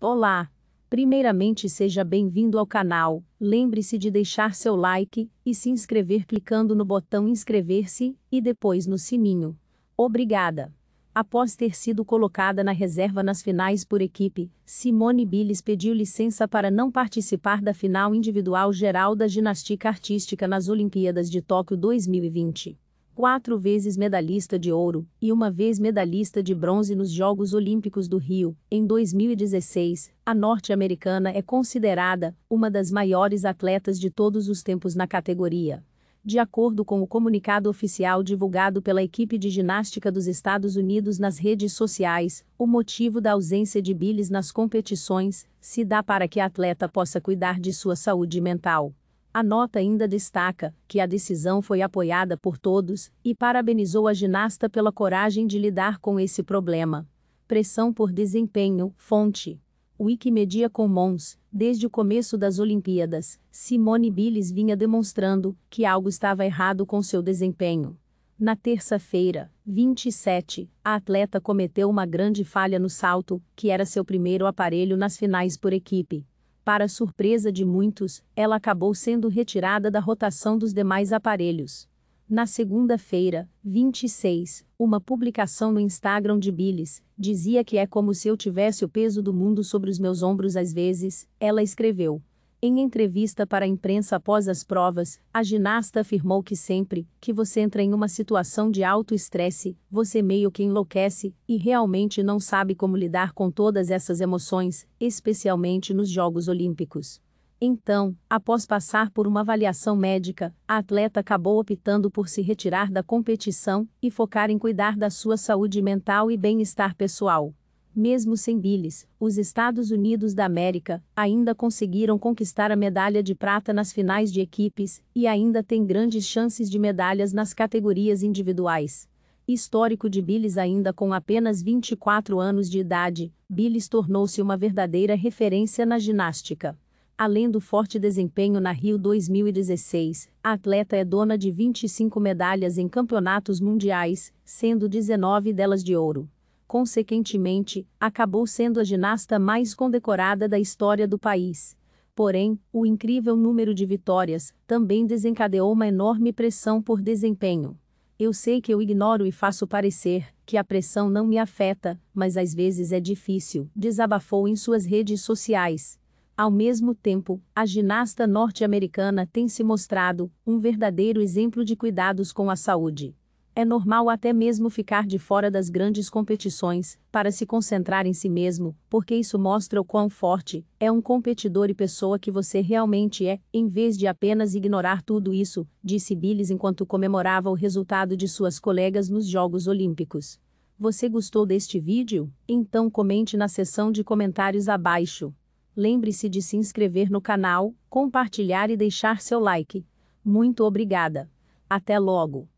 Olá! Primeiramente seja bem-vindo ao canal, lembre-se de deixar seu like e se inscrever clicando no botão inscrever-se e depois no sininho. Obrigada! Após ter sido colocada na reserva nas finais por equipe, Simone Biles pediu licença para não participar da final individual geral da ginástica artística nas Olimpíadas de Tóquio 2020 quatro vezes medalhista de ouro e uma vez medalhista de bronze nos Jogos Olímpicos do Rio. Em 2016, a norte-americana é considerada uma das maiores atletas de todos os tempos na categoria. De acordo com o comunicado oficial divulgado pela equipe de ginástica dos Estados Unidos nas redes sociais, o motivo da ausência de Biles nas competições se dá para que a atleta possa cuidar de sua saúde mental. A nota ainda destaca que a decisão foi apoiada por todos e parabenizou a ginasta pela coragem de lidar com esse problema. Pressão por desempenho, fonte. Wikimedia Commons, desde o começo das Olimpíadas, Simone Biles vinha demonstrando que algo estava errado com seu desempenho. Na terça-feira, 27, a atleta cometeu uma grande falha no salto, que era seu primeiro aparelho nas finais por equipe. Para surpresa de muitos, ela acabou sendo retirada da rotação dos demais aparelhos. Na segunda-feira, 26, uma publicação no Instagram de Billis dizia que é como se eu tivesse o peso do mundo sobre os meus ombros às vezes, ela escreveu. Em entrevista para a imprensa após as provas, a ginasta afirmou que sempre que você entra em uma situação de alto estresse, você meio que enlouquece e realmente não sabe como lidar com todas essas emoções, especialmente nos Jogos Olímpicos. Então, após passar por uma avaliação médica, a atleta acabou optando por se retirar da competição e focar em cuidar da sua saúde mental e bem-estar pessoal. Mesmo sem Billes, os Estados Unidos da América ainda conseguiram conquistar a medalha de prata nas finais de equipes e ainda tem grandes chances de medalhas nas categorias individuais. Histórico de Billes ainda com apenas 24 anos de idade, Billes tornou-se uma verdadeira referência na ginástica. Além do forte desempenho na Rio 2016, a atleta é dona de 25 medalhas em campeonatos mundiais, sendo 19 delas de ouro consequentemente, acabou sendo a ginasta mais condecorada da história do país. Porém, o incrível número de vitórias também desencadeou uma enorme pressão por desempenho. Eu sei que eu ignoro e faço parecer que a pressão não me afeta, mas às vezes é difícil, desabafou em suas redes sociais. Ao mesmo tempo, a ginasta norte-americana tem se mostrado um verdadeiro exemplo de cuidados com a saúde é normal até mesmo ficar de fora das grandes competições, para se concentrar em si mesmo, porque isso mostra o quão forte é um competidor e pessoa que você realmente é, em vez de apenas ignorar tudo isso, disse Billis enquanto comemorava o resultado de suas colegas nos Jogos Olímpicos. Você gostou deste vídeo? Então comente na seção de comentários abaixo. Lembre-se de se inscrever no canal, compartilhar e deixar seu like. Muito obrigada. Até logo!